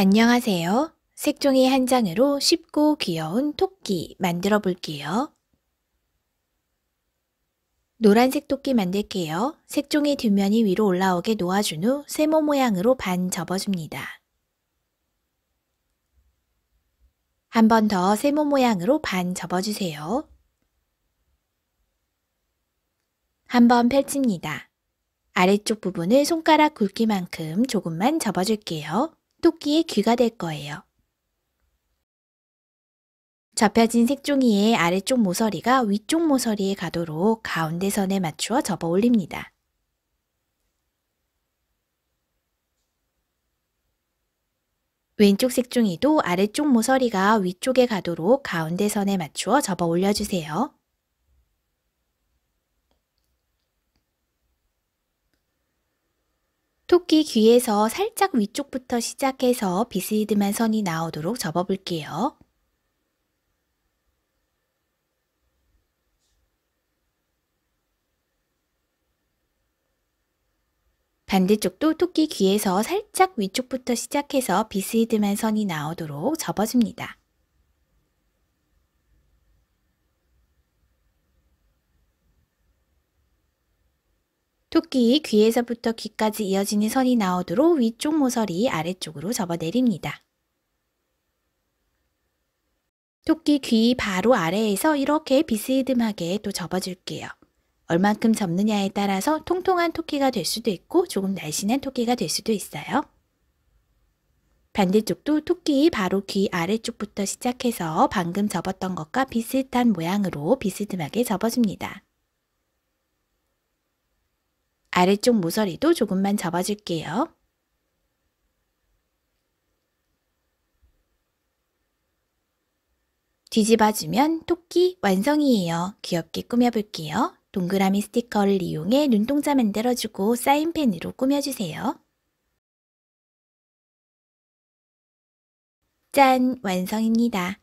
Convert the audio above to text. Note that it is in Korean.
안녕하세요. 색종이 한 장으로 쉽고 귀여운 토끼 만들어 볼게요. 노란색 토끼 만들게요. 색종이 뒷면이 위로 올라오게 놓아준 후 세모 모양으로 반 접어줍니다. 한 번 더 세모 모양으로 반 접어주세요. 한 번 펼칩니다. 아래쪽 부분을 손가락 굵기만큼 조금만 접어줄게요. 토끼의 귀가 될 거예요. 접혀진 색종이의 아래쪽 모서리가 위쪽 모서리에 가도록 가운데 선에 맞추어 접어 올립니다. 왼쪽 색종이도 아래쪽 모서리가 위쪽에 가도록 가운데 선에 맞추어 접어 올려주세요. 토끼 귀에서 살짝 위쪽부터 시작해서 비스듬한 선이 나오도록 접어볼게요. 반대쪽도 토끼 귀에서 살짝 위쪽부터 시작해서 비스듬한 선이 나오도록 접어줍니다. 토끼 귀에서부터 귀까지 이어지는 선이 나오도록 위쪽 모서리 아래쪽으로 접어내립니다. 토끼 귀 바로 아래에서 이렇게 비스듬하게 또 접어줄게요. 얼만큼 접느냐에 따라서 통통한 토끼가 될 수도 있고 조금 날씬한 토끼가 될 수도 있어요. 반대쪽도 토끼 바로 귀 아래쪽부터 시작해서 방금 접었던 것과 비슷한 모양으로 비스듬하게 접어줍니다. 아래쪽 모서리도 조금만 접어줄게요. 뒤집어주면 토끼 완성이에요. 귀엽게 꾸며볼게요. 동그라미 스티커를 이용해 눈동자 만들어주고 사인펜으로 꾸며주세요. 짠! 완성입니다.